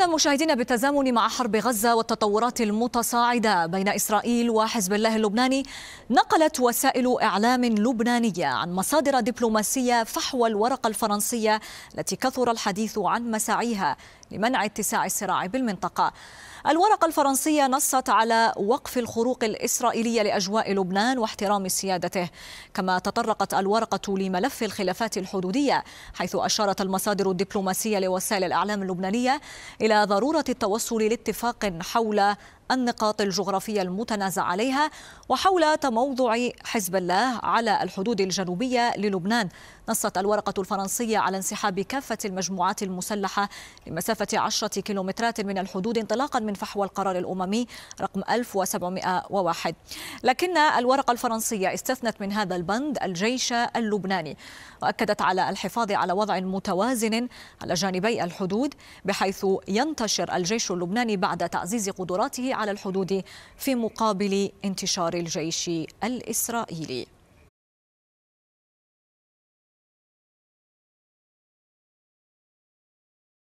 أعلن مشاهدينا بالتزامن مع حرب غزة والتطورات المتصاعدة بين إسرائيل وحزب الله اللبناني نقلت وسائل إعلام لبنانية عن مصادر دبلوماسية فحوى الورقة الفرنسية التي كثر الحديث عن مساعيها لمنع اتساع الصراع بالمنطقة الورقة الفرنسية نصت على وقف الخروق الإسرائيلية لأجواء لبنان واحترام سيادته كما تطرقت الورقة لملف الخلافات الحدودية حيث أشارت المصادر الدبلوماسية لوسائل الإعلام اللبنانية إلى ضرورة التوصل لاتفاق حول النقاط الجغرافية المتنازع عليها وحول تموضع حزب الله على الحدود الجنوبية للبنان نصت الورقة الفرنسية على انسحاب كافة المجموعات المسلحة لمسافة عشرة كيلومترات من الحدود انطلاقا من فحوى القرار الأممي رقم 1701 لكن الورقة الفرنسية استثنت من هذا البند الجيش اللبناني وأكدت على الحفاظ على وضع متوازن على جانبي الحدود بحيث ينتشر الجيش اللبناني بعد تعزيز قدراته على الحدود في مقابل انتشار الجيش الإسرائيلي